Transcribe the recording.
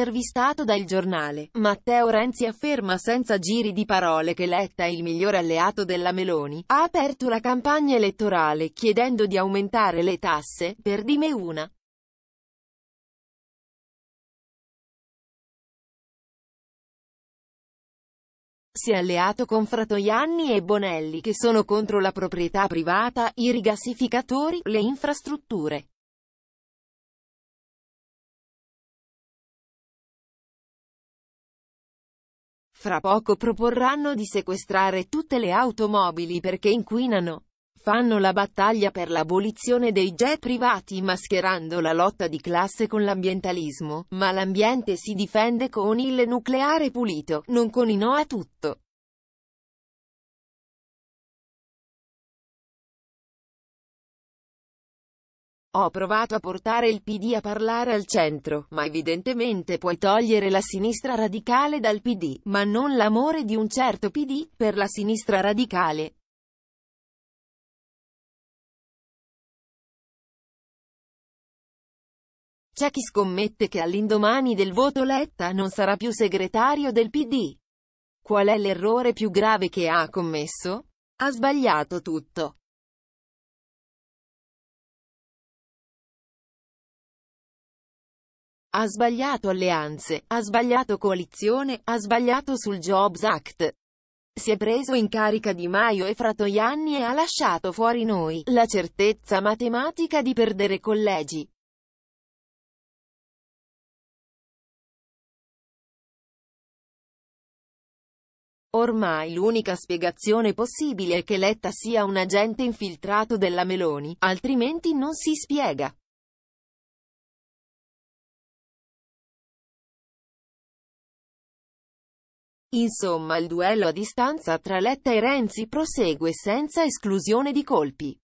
Intervistato dal giornale, Matteo Renzi afferma senza giri di parole che Letta è il migliore alleato della Meloni. Ha aperto la campagna elettorale chiedendo di aumentare le tasse, per dime una. si è alleato con Fratoianni e Bonelli che sono contro la proprietà privata, i rigassificatori, le infrastrutture. Fra poco proporranno di sequestrare tutte le automobili perché inquinano. Fanno la battaglia per l'abolizione dei jet privati mascherando la lotta di classe con l'ambientalismo, ma l'ambiente si difende con il nucleare pulito, non con i no a tutto. Ho provato a portare il PD a parlare al centro, ma evidentemente puoi togliere la sinistra radicale dal PD, ma non l'amore di un certo PD, per la sinistra radicale. C'è chi scommette che all'indomani del voto Letta non sarà più segretario del PD. Qual è l'errore più grave che ha commesso? Ha sbagliato tutto. Ha sbagliato alleanze, ha sbagliato coalizione, ha sbagliato sul Jobs Act. Si è preso in carica Di Maio e Fratoianni e ha lasciato fuori noi la certezza matematica di perdere collegi. Ormai l'unica spiegazione possibile è che Letta sia un agente infiltrato della Meloni, altrimenti non si spiega. Insomma il duello a distanza tra Letta e Renzi prosegue senza esclusione di colpi.